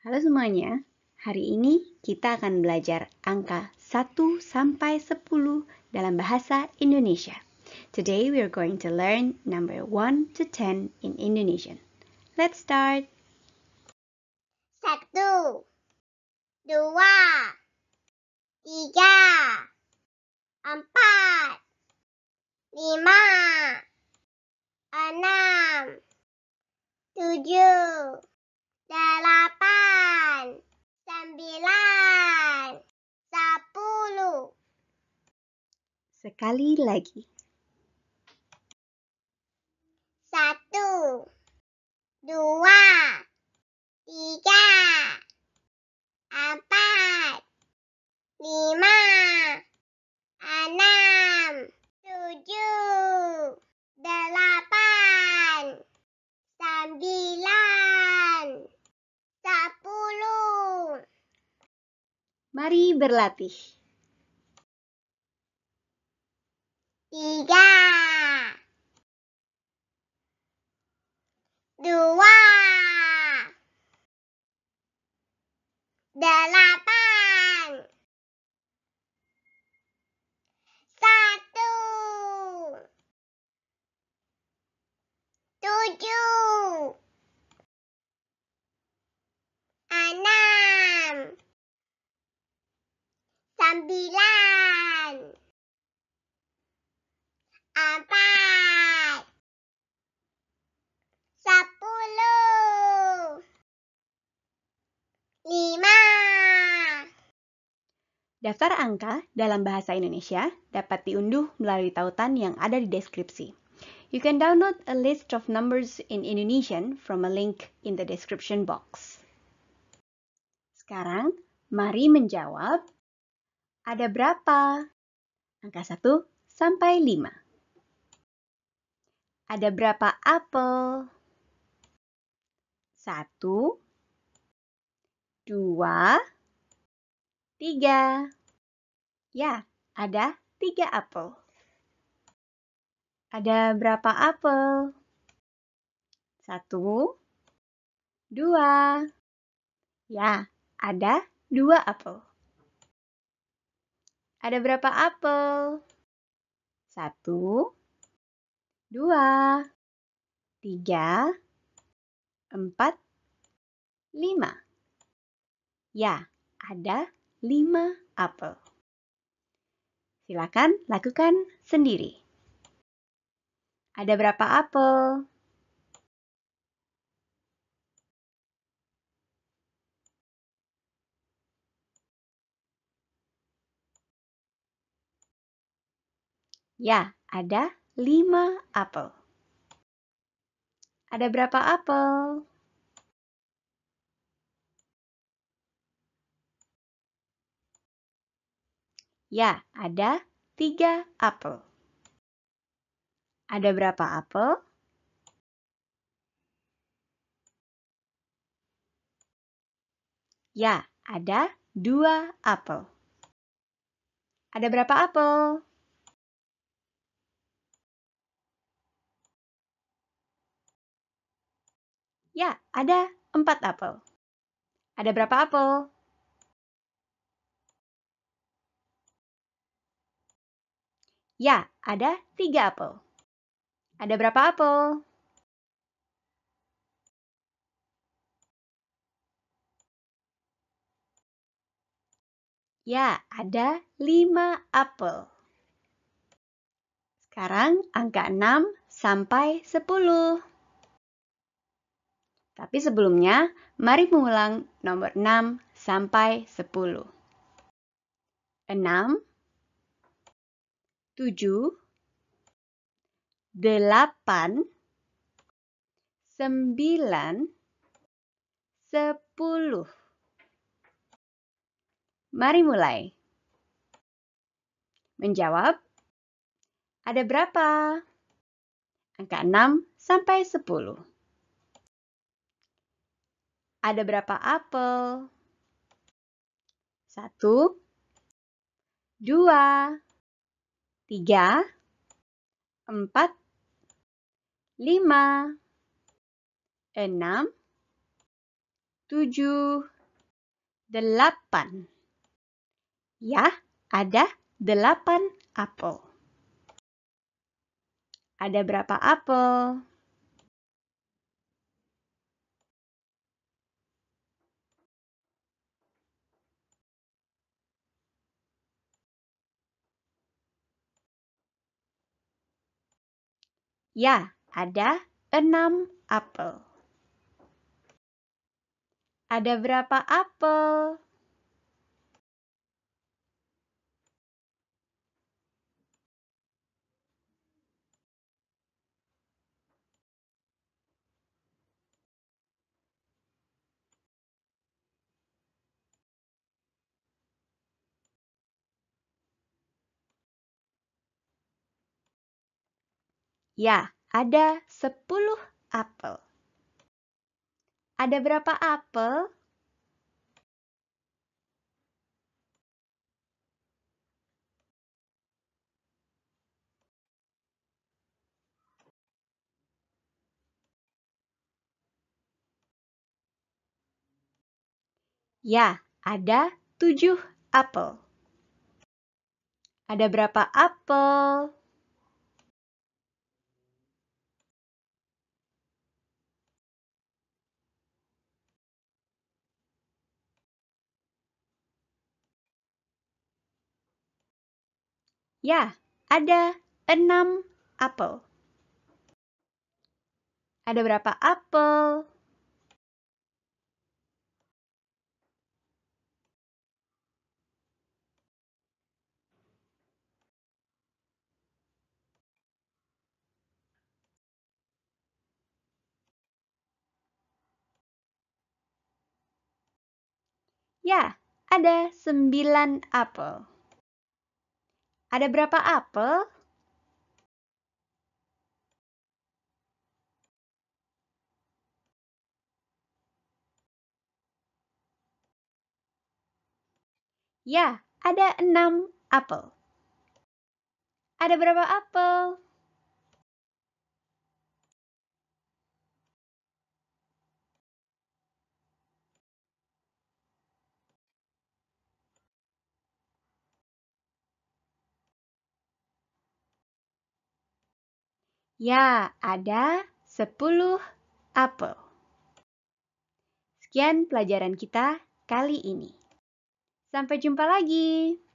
Halo semuanya, hari ini kita akan belajar angka 1 sampai 10 dalam bahasa Indonesia. Today we are going to learn number 1 to 10 in Indonesian. Let's start. Satu, dua, tiga, empat, lima, enam, tujuh, sekali lagi. Satu, dua, tiga, empat, lima, enam, tujuh, delapan, sembilan, sepuluh. Mari berlatih. tiga, dua, delapan, satu, tujuh, enam, sembilan. Empat, sepuluh lima Daftar angka dalam bahasa Indonesia dapat diunduh melalui tautan yang ada di deskripsi. You can download a list of numbers in Indonesian from a link in the description box. Sekarang, mari menjawab. Ada berapa? Angka 1 sampai 5. Ada berapa apel? Satu, dua, tiga. Ya, ada tiga apel. Ada berapa apel? Satu, dua. Ya, ada dua apel. Ada berapa apel? Satu, dua, tiga, empat, lima. Ya, ada lima apel. Silakan lakukan sendiri. Ada berapa apel? Ya, ada 5 apel. Ada berapa apel? Ya, ada 3 apel. Ada berapa apel? Ya, ada 2 apel. Ada berapa apel? Ya, ada empat apel. Ada berapa apel? Ya, ada tiga apel. Ada berapa apel? Ya, ada lima apel. Sekarang angka enam sampai sepuluh. Tapi sebelumnya, mari mengulang nomor 6 sampai 10. 6 7 8 9 10 Mari mulai. Menjawab, ada berapa? Angka 6 sampai 10. Ada berapa apel? Satu, dua, tiga, empat, lima, enam, tujuh, delapan. Ya, ada delapan apel. Ada berapa apel? Ya, ada enam apel. Ada berapa apel? Ya, ada 10 apel. Ada berapa apel? Ya, ada tujuh apel. Ada berapa apel? Ya, ada enam apel. Ada berapa apel? Ya, ada sembilan apel. Ada berapa apel? Ya, ada enam apel. Ada berapa apel? Ya, ada 10 apel. Sekian pelajaran kita kali ini. Sampai jumpa lagi.